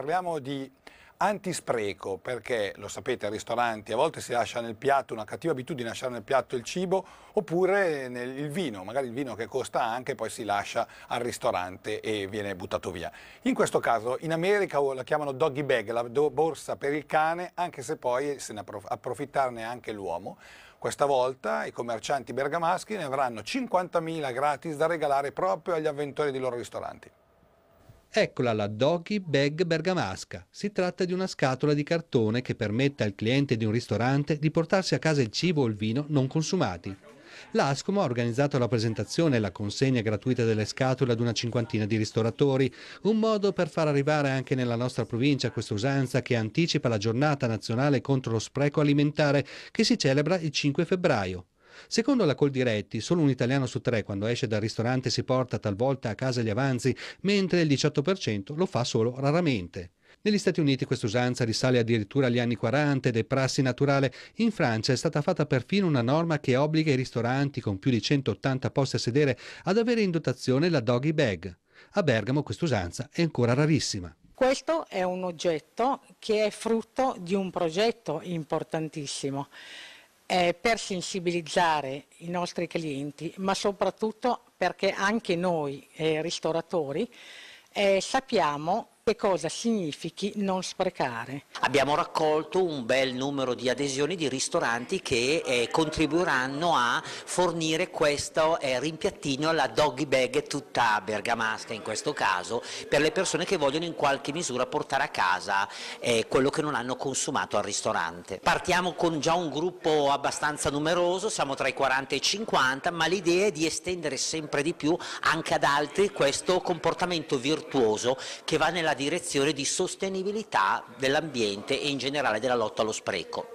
parliamo di antispreco perché lo sapete ai ristoranti a volte si lascia nel piatto una cattiva abitudine lasciare nel piatto il cibo oppure nel, il vino magari il vino che costa anche poi si lascia al ristorante e viene buttato via in questo caso in America la chiamano doggy bag la do borsa per il cane anche se poi se ne approf approfittarne anche l'uomo questa volta i commercianti bergamaschi ne avranno 50.000 gratis da regalare proprio agli avventori dei loro ristoranti Eccola la Doggy Bag Bergamasca. Si tratta di una scatola di cartone che permette al cliente di un ristorante di portarsi a casa il cibo o il vino non consumati. L'ASCOM ha organizzato la presentazione e la consegna gratuita delle scatole ad una cinquantina di ristoratori, un modo per far arrivare anche nella nostra provincia questa usanza che anticipa la giornata nazionale contro lo spreco alimentare che si celebra il 5 febbraio. Secondo la Coldiretti, solo un italiano su tre quando esce dal ristorante si porta talvolta a casa gli avanzi, mentre il 18% lo fa solo raramente. Negli Stati Uniti questa usanza risale addirittura agli anni 40 ed è prassi naturale. In Francia è stata fatta perfino una norma che obbliga i ristoranti con più di 180 posti a sedere ad avere in dotazione la doggy bag. A Bergamo quest'usanza è ancora rarissima. Questo è un oggetto che è frutto di un progetto importantissimo eh, per sensibilizzare i nostri clienti, ma soprattutto perché anche noi eh, ristoratori eh, sappiamo che cosa significhi non sprecare. Abbiamo raccolto un bel numero di adesioni di ristoranti che eh, contribuiranno a fornire questo eh, rimpiattino alla doggy bag tutta bergamasca in questo caso per le persone che vogliono in qualche misura portare a casa eh, quello che non hanno consumato al ristorante. Partiamo con già un gruppo abbastanza numeroso, siamo tra i 40 e i 50, ma l'idea è di estendere sempre di più anche ad altri questo comportamento virtuoso che va nella direzione di sostenibilità dell'ambiente e in generale della lotta allo spreco.